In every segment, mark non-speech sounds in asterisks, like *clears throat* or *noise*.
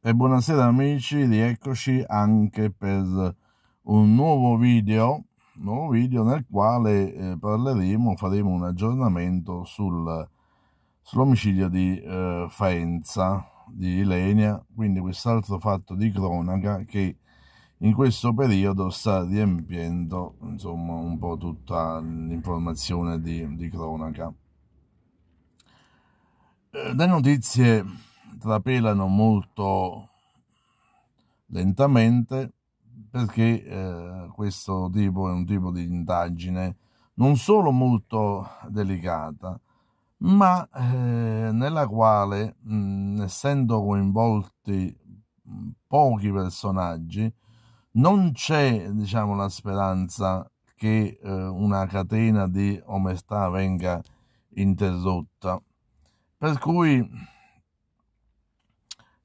e buonasera amici, rieccoci anche per un nuovo video, nuovo video nel quale eh, parleremo, faremo un aggiornamento sul, sull'omicidio di eh, Faenza, di Ilenia, quindi quest'altro fatto di cronaca che in questo periodo sta riempiendo insomma un po' tutta l'informazione di, di cronaca. Eh, le notizie trapelano molto lentamente perché eh, questo tipo è un tipo di indagine non solo molto delicata, ma eh, nella quale, mh, essendo coinvolti pochi personaggi, non c'è diciamo, la speranza che eh, una catena di omertà venga interrotta. Per cui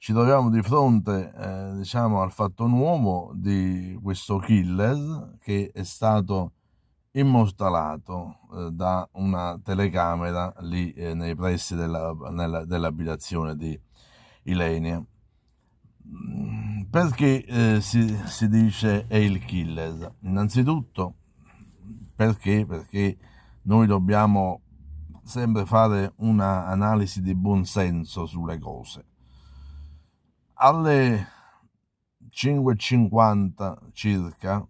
ci troviamo di fronte eh, diciamo, al fatto nuovo di questo killer che è stato immortalato eh, da una telecamera lì eh, nei pressi della, nella, dell'abitazione di Ilenia. Mm, perché eh, si, si, dice è il killer? Innanzitutto perché, perché noi dobbiamo sempre fare un'analisi di buon senso sulle cose alle 5.50 circa,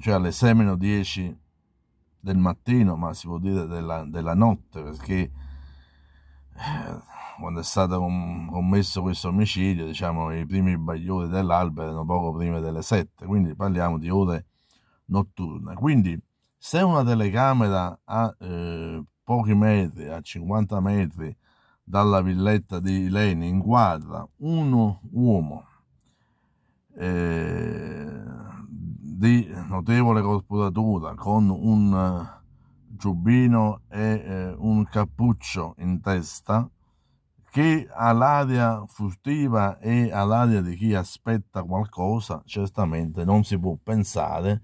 cioè alle 6 meno 10 del mattino, ma si può dire della, della notte, perché eh, quando è stato commesso questo omicidio, diciamo, i primi bagliori dell'albero erano poco prima delle 7, quindi parliamo di ore notturne. Quindi se una telecamera a eh, pochi metri, a 50 metri dalla villetta di in inquadra un uomo eh, di notevole corporatura con un eh, giubbino e eh, un cappuccio in testa che all'aria furtiva e all'aria di chi aspetta qualcosa, certamente non si può pensare,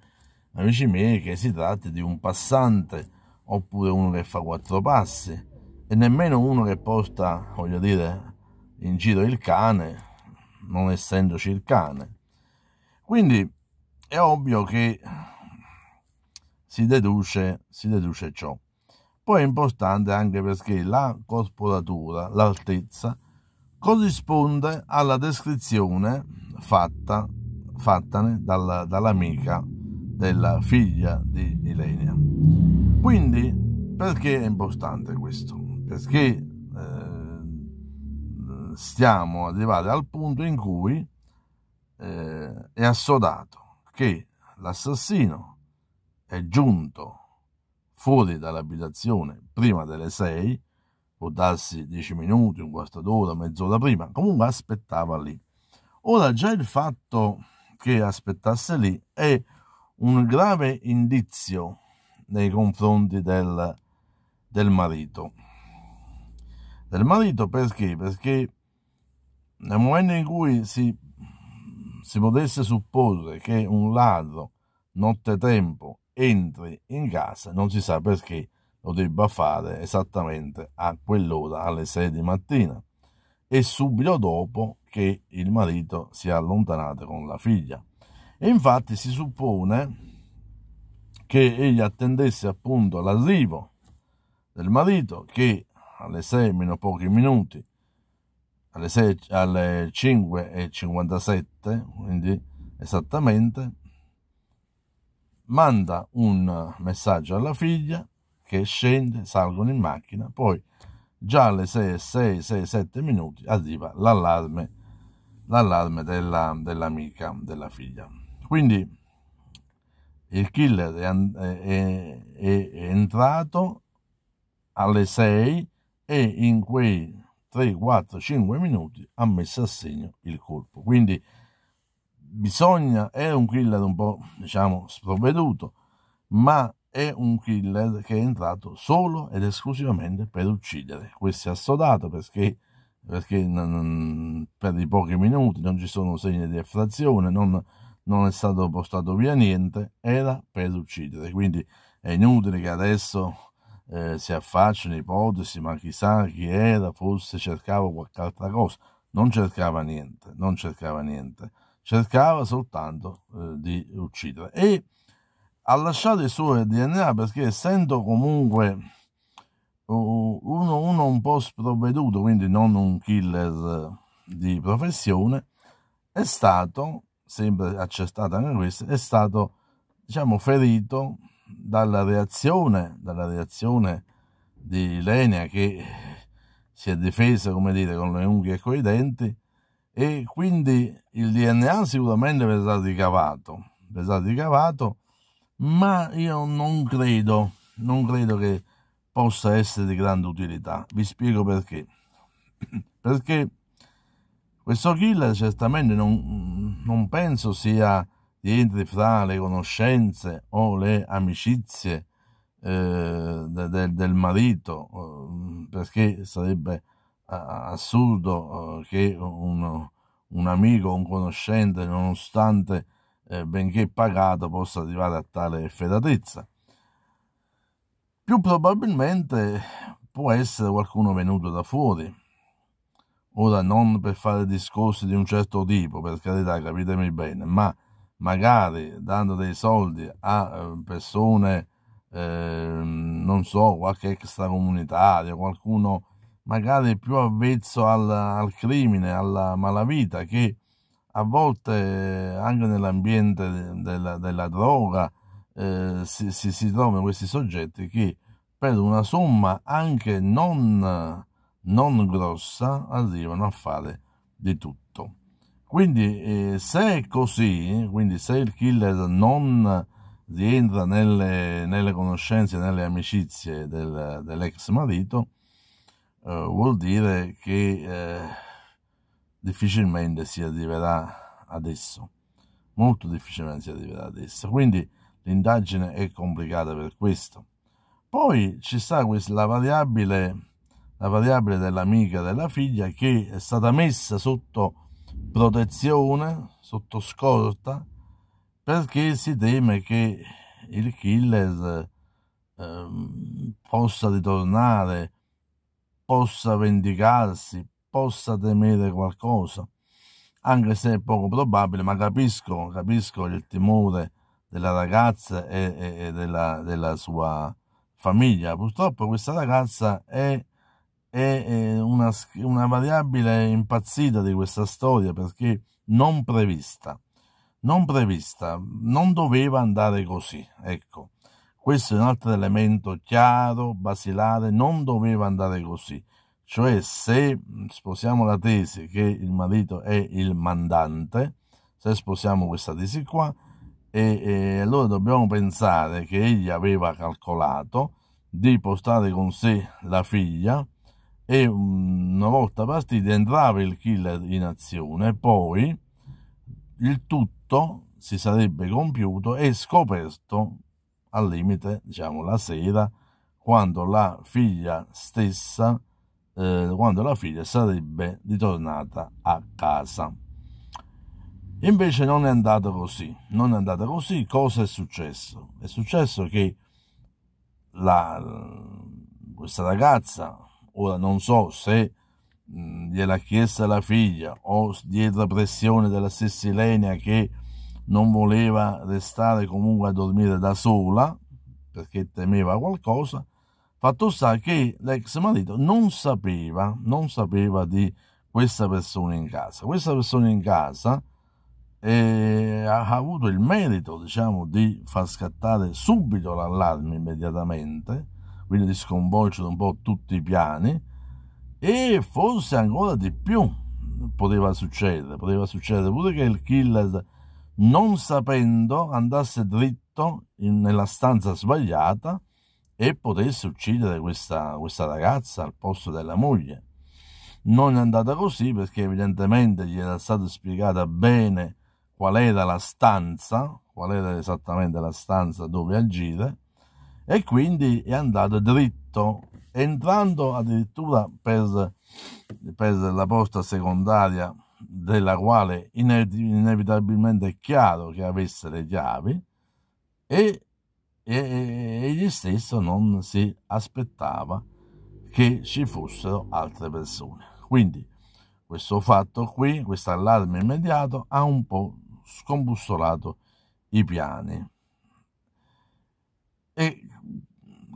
amici miei, che si tratti di un passante oppure uno che fa quattro passi e nemmeno uno che porta, voglio dire, in giro il cane, non essendoci il cane. Quindi è ovvio che si deduce, si deduce ciò. Poi è importante anche perché la corporatura, l'altezza, corrisponde alla descrizione fatta, fattane dalla, dall'amica della figlia di Ilenia. Quindi, perché è importante questo? perché eh, stiamo arrivati al punto in cui eh, è assodato che l'assassino è giunto fuori dall'abitazione prima delle 6, può darsi 10 minuti, un quarto d'ora, mezz'ora prima, comunque aspettava lì. Ora già il fatto che aspettasse lì è un grave indizio nei confronti del, del marito del marito perché? Perché nel momento in cui si, si potesse supporre che un ladro nottetempo entri in casa, non si sa perché lo debba fare esattamente a quell'ora, alle 6 di mattina, e subito dopo che il marito si è allontanato con la figlia. E infatti si suppone che egli attendesse appunto l'arrivo del marito che alle 6 meno pochi minuti, alle, 6, alle 5 e 57, quindi esattamente, manda un messaggio alla figlia che scende, salgono in macchina, poi già alle 6, 6, 6 7 minuti arriva l'allarme, l'allarme della, dell'amica della figlia. Quindi il killer è, è, è entrato alle 6 e in quei 3, 4, 5 minuti ha messo a segno il colpo. Quindi bisogna, è un killer un po' diciamo sprovveduto, ma è un killer che è entrato solo ed esclusivamente per uccidere. Questo è assodato perché, perché non, per i pochi minuti non ci sono segni di effrazione, non, non è stato portato via niente, era per uccidere. Quindi è inutile che adesso eh, si affaccia l'ipotesi, ma chissà chi era, forse cercava qualche altra cosa. Non cercava niente, non cercava niente, cercava soltanto eh, di uccidere. E ha lasciato il suo DNA perché essendo comunque uno, uno, un po' sprovveduto, quindi non un killer eh, di professione, è stato, sempre accertato anche questo, è stato diciamo ferito dalla reazione, dalla reazione di Lenia che si è difesa, come dire, con le unghie e coi denti e quindi il DNA sicuramente verrà ricavato, verrà ricavato, ma io non credo, non credo che possa essere di grande utilità. Vi spiego perché. *clears throat* Perché questo killer certamente non, non penso sia dietri fra le conoscenze o le amicizie eh, del, del, marito, eh, perché sarebbe eh, assurdo eh, che un, un amico, un conoscente, nonostante eh, benché pagato, possa arrivare a tale efferatezza. Più probabilmente può essere qualcuno venuto da fuori. Ora non per fare discorsi di un certo tipo, per carità, capitemi bene, ma magari dando dei soldi a eh, persone, eh, non so, qualche extracomunitario, qualcuno magari più avvezzo al, al crimine, alla malavita, che a volte eh, anche nell'ambiente della, della droga eh, si, si, si, trovano questi soggetti che per una somma anche non, non grossa arrivano a fare di tutto. Quindi eh, se è così, quindi se il killer non rientra nelle, nelle conoscenze, nelle amicizie del, dell'ex marito, eh, vuol dire che eh, difficilmente si arriverà adesso, molto difficilmente si arriverà adesso. Quindi l'indagine è complicata per questo. Poi ci sta questa, la variabile, la variabile dell'amica della figlia che è stata messa sotto protezione sotto scorta perché si teme che il killer eh, possa ritornare, possa vendicarsi, possa temere qualcosa, anche se è poco probabile, ma capisco, capisco il timore della ragazza e, e, e della, della sua famiglia. Purtroppo questa ragazza è è una, una variabile impazzita di questa storia perché non prevista, non prevista, non doveva andare così, ecco. Questo è un altro elemento chiaro, basilare, non doveva andare così. Cioè se sposiamo la tesi che il marito è il mandante, se sposiamo questa tesi qua, e, e allora dobbiamo pensare che egli aveva calcolato di portare con sé la figlia, e mm, una volta partiti entrava il killer in azione, poi il tutto si sarebbe compiuto e scoperto al limite, diciamo, la sera, quando la figlia stessa, eh, quando la figlia sarebbe ritornata a casa. Invece non è andata così, non è andata così, cosa è successo? È successo che la, questa ragazza Ora non so se mh, mm, gliel'ha chiesta la figlia o dietro pressione della stessa Ilenia che non voleva restare comunque a dormire da sola perché temeva qualcosa, fatto sta che l'ex marito non sapeva, non sapeva di questa persona in casa. Questa persona in casa eh, ha avuto il merito, diciamo, di far scattare subito l'allarme immediatamente, quindi di sconvolgere un po' tutti i piani e forse ancora di più poteva succedere, poteva succedere pure che il killer non sapendo andasse dritto in, nella stanza sbagliata e potesse uccidere questa, questa ragazza al posto della moglie. Non è andata così perché evidentemente gli era stata spiegata bene qual era la stanza, qual era esattamente la stanza dove agire e quindi è andato dritto, entrando addirittura per, per la posta secondaria della quale inevitabilmente è chiaro che avesse le chiavi e, e egli stesso non si aspettava che ci fossero altre persone. Quindi questo fatto qui, questo allarme immediato, ha un po' scombussolato i piani e,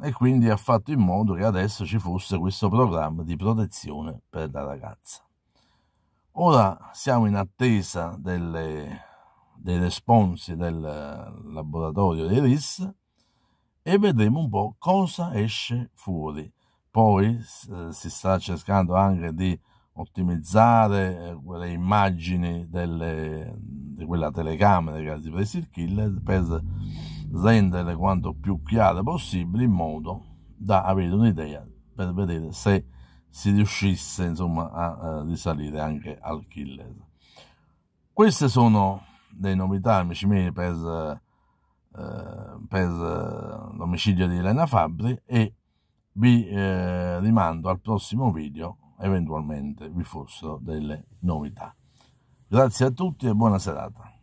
e quindi ha fatto in modo che adesso ci fosse questo programma di protezione per la ragazza. Ora siamo in attesa delle, dei responsi del laboratorio di RIS e vedremo un po' cosa esce fuori. Poi eh, si sta cercando anche di ottimizzare eh, le immagini delle, di quella telecamera che ha ripreso il killer per rendere quanto più chiare possibile in modo da avere un'idea per vedere se si riuscisse insomma a, a eh, risalire anche al killer queste sono le novità amici miei per, eh, per eh, l'omicidio di Elena Fabri e vi eh, rimando al prossimo video eventualmente vi fossero delle novità grazie a tutti e buona serata